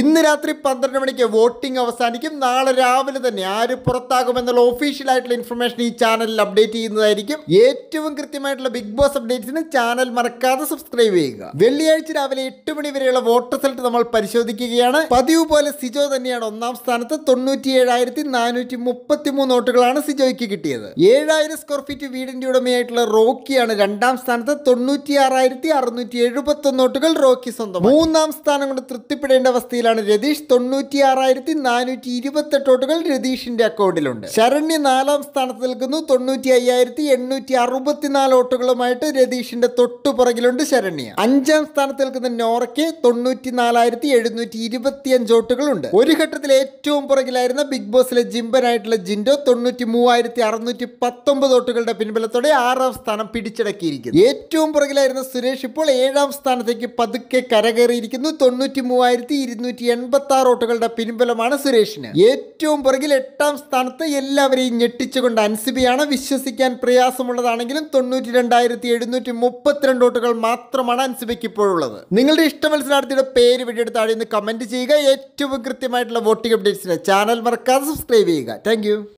ഇന്ന് രാത്രി പന്ത്രണ്ട് മണിക്ക് വോട്ടിംഗ് അവസാനിക്കും നാളെ രാവിലെ തന്നെ ആര് പുറത്താകുമെന്നുള്ള ഒഫീഷ്യൽ ആയിട്ടുള്ള ഇൻഫർമേഷൻ ഈ ചാനലിൽ അപ്ഡേറ്റ് ചെയ്യുന്നതായിരിക്കും ഏറ്റവും കൃത്യമായിട്ടുള്ള ബിഗ് ബോസ് അപ്ഡേറ്റ്സിന് ചാനൽ മറക്കാതെ സബ്സ്ക്രൈബ് ചെയ്യുക വെള്ളിയാഴ്ച രാവിലെ എട്ട് മണി വരെയുള്ള വോട്ട് റിസൾട്ട് നമ്മൾ പരിശോധിക്കുകയാണ് പതിവ് പോലെ സിജോ തന്നെയാണ് ഒന്നാം സ്ഥാനത്ത് തൊണ്ണൂറ്റി നാനൂറ്റി മുപ്പത്തി മൂന്ന് വോട്ടുകളാണ് സിജോയ്ക്ക് കിട്ടിയത് ഏഴായിരം സ്ക്വയർ ഫീറ്റ് വീടിന്റെ ഉടമയായിട്ടുള്ള റോക്കിയാണ് രണ്ടാം സ്ഥാനത്ത് തൊണ്ണൂറ്റി അറുന്നൂറ്റി എഴുപത്തി ഒന്ന് വോട്ടുകൾ റോക്കി സ്വന്തം മൂന്നാം സ്ഥാനം കൊണ്ട് തൃപ്തിപ്പെടേണ്ട അവസ്ഥയിലാണ് രതീഷ് തൊണ്ണൂറ്റി ആറായിരത്തി നാനൂറ്റി ഇരുപത്തെട്ട് വോട്ടുകൾ രതീഷിന്റെ അക്കൗണ്ടിലുണ്ട് ശരണ്യ നാലാം സ്ഥാനത്ത് നിൽക്കുന്നു തൊണ്ണൂറ്റി അയ്യായിരത്തി എണ്ണൂറ്റി അറുപത്തിനാല് വോട്ടുകളുമായിട്ട് രതീഷിന്റെ തൊട്ടു പുറകിലുണ്ട് ശരണ്യ അഞ്ചാം സ്ഥാനത്ത് നിൽക്കുന്ന നോറയ്ക്ക് തൊണ്ണൂറ്റി നാലായിരത്തി എഴുന്നൂറ്റി ഇരുപത്തിയഞ്ച് വോട്ടുകളുണ്ട് ഒരു ഘട്ടത്തിൽ ഏറ്റവും പുറകിലായിരുന്ന ബിഗ് ബോസിലെ ജിംബനായിട്ടുള്ള ജിൻഡോ തൊണ്ണൂറ്റി മൂവായിരത്തി അറുന്നൂറ്റി പത്തൊമ്പത് വോട്ടുകളുടെ പിൻബലത്തോടെ ആറാം സ്ഥാനം പിടിച്ചടക്കിയിരിക്കുന്നു ഏറ്റവും പുറകിലായിരുന്ന സുരേഷ് ഇപ്പോൾ ഏഴാം സ്ഥാനത്തേക്ക് പതുക്കെ കരകയറിയിരിക്കുന്നു തൊണ്ണൂറ്റി മൂവായിരത്തി ഇരുന്നൂറ്റി എൺപത്തി ആറ് വോട്ടുകളുടെ പിൻബലമാണ് സുരേഷിന് ഏറ്റവും പുറകിൽ എട്ടാം സ്ഥാനത്ത് എല്ലാവരെയും ഞെട്ടിച്ചുകൊണ്ട് അൻസിബിയാണ് വിശ്വസിക്കാൻ പ്രയാസമുള്ളതാണെങ്കിലും തൊണ്ണൂറ്റി രണ്ടായിരത്തി എഴുന്നൂറ്റി മുപ്പത്തിരണ്ട് വോട്ടുകൾ മാത്രമാണ് അൻസിബിക്ക് ഇപ്പോഴുള്ളത് നിങ്ങളുടെ ഇഷ്ട മത്സരാർത്ഥിയുടെ പേര് വീടെടുത്ത് താഴെ കമന്റ് ചെയ്യുക ഏറ്റവും കൃത്യമായിട്ടുള്ള വോട്ടിംഗ് അപ്ഡേറ്റ്സിന് ചാനൽ മറക്കാതെ സബ്സ്ക്രൈബ് ചെയ്യുക താങ്ക്